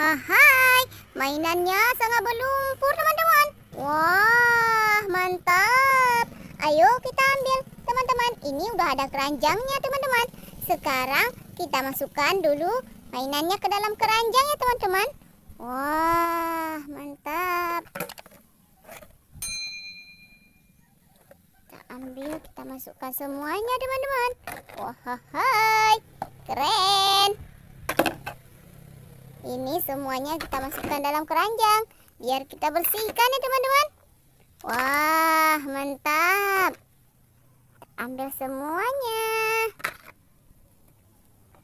Hai, mainannya sangat berlumpur teman-teman. Wah, mantap. Ayo kita ambil teman-teman. Ini udah ada keranjangnya teman-teman. Sekarang kita masukkan dulu mainannya ke dalam keranjang ya teman-teman. Wah, mantap. Kita ambil, kita masukkan semuanya teman-teman. Wah, hai. Keren. Ini semuanya kita masukkan dalam keranjang biar kita bersihkan ya teman-teman. Wah, mantap. Kita ambil semuanya.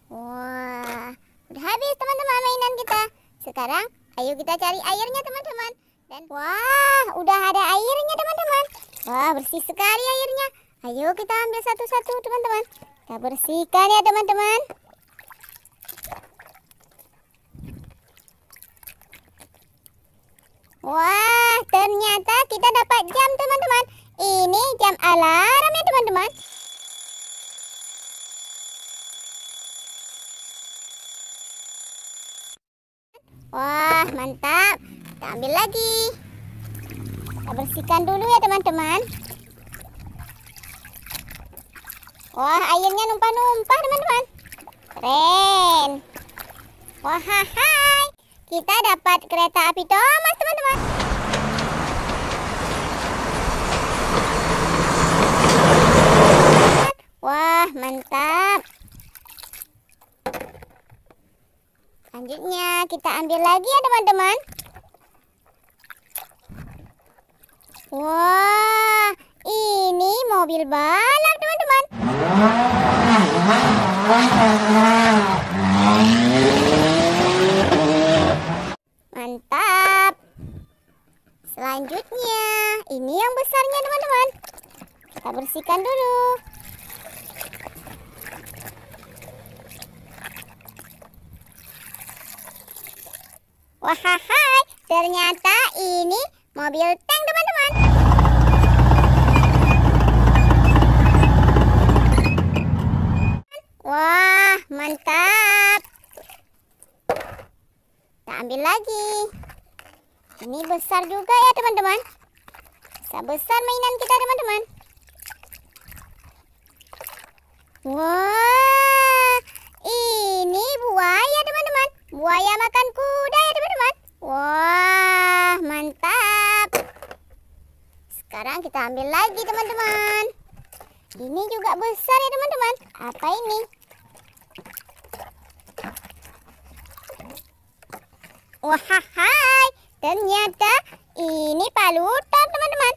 Wah, udah habis teman-teman mainan kita. Sekarang ayo kita cari airnya teman-teman. Dan wah, udah ada airnya teman-teman. Wah, bersih sekali airnya. Ayo kita ambil satu-satu teman-teman. Kita bersihkan ya teman-teman. Wah, ternyata kita dapat jam, teman-teman. Ini jam alarm ya, teman-teman. Wah, mantap. Kita ambil lagi. Kita bersihkan dulu ya, teman-teman. Wah, airnya numpah-numpah, teman-teman. Keren. Wah, hai kita dapat kereta api Thomas teman-teman. Wah mantap. Selanjutnya kita ambil lagi ya teman-teman. Wah ini mobil balap teman-teman. Selanjutnya, ini yang besarnya teman-teman. Kita bersihkan dulu. Wahai, ternyata ini mobil tank teman-teman. Wah, mantap. Kita ambil lagi. Ini besar juga ya teman-teman. Besar-besar mainan kita teman-teman. Wah, ini buaya teman-teman. Buaya makan kuda ya teman-teman. Wah, mantap. Sekarang kita ambil lagi teman-teman. Ini juga besar ya teman-teman. Apa ini? Wahaha. Ternyata ini palutan teman-teman.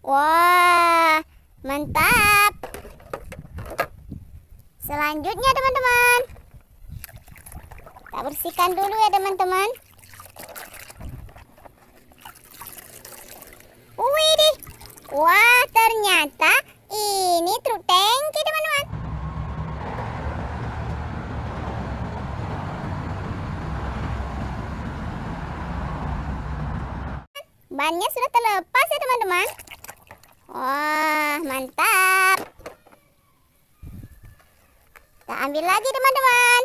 Wah, mantap. Selanjutnya teman-teman. Kita bersihkan dulu ya teman-teman. Wih, wah ternyata Bannya sudah terlepas ya teman-teman Wah mantap Kita ambil lagi teman-teman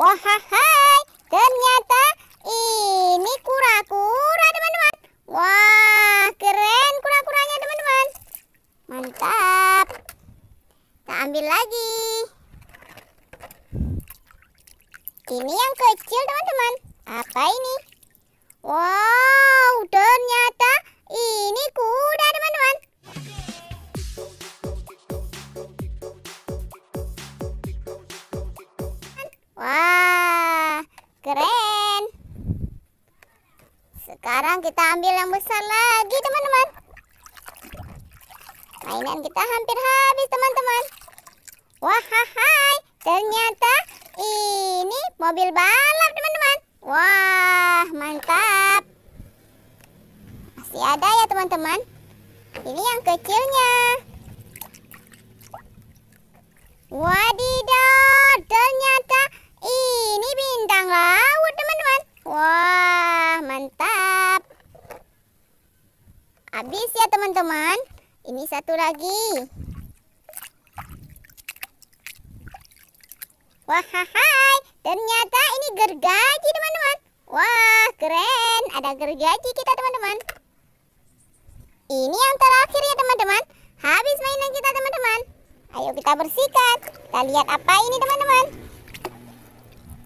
Wahai Ternyata ini kura-kura teman-teman Wah keren kura-kuranya teman-teman Mantap Kita ambil lagi Ini yang kecil teman-teman Apa ini? Wow, ternyata ini kuda teman-teman. Wah, keren. Sekarang kita ambil yang besar lagi teman-teman. Mainan kita hampir habis teman-teman. Wah, hai, ternyata ini mobil balap teman. Wah, mantap. Masih ada ya, teman-teman. Ini yang kecilnya. Wadidaw, ternyata ini bintang laut, teman-teman. Wah, mantap. Habis ya, teman-teman. Ini satu lagi. Wah, hai, Ternyata ini gergaji teman-teman. Wah keren, ada gergaji kita teman-teman. Ini yang terakhir ya teman-teman. Habis mainan kita teman-teman. Ayo kita bersihkan. Kita lihat apa ini teman-teman.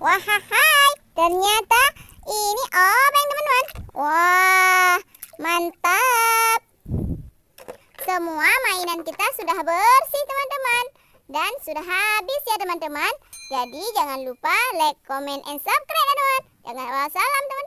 Wah hai, ternyata ini obeng teman-teman. Wah mantap. Semua mainan kita sudah bersih teman-teman. Dan sudah habis ya teman-teman. Jadi jangan lupa like, comment, and subscribe ya teman. teman Jangan lupa salam teman teman.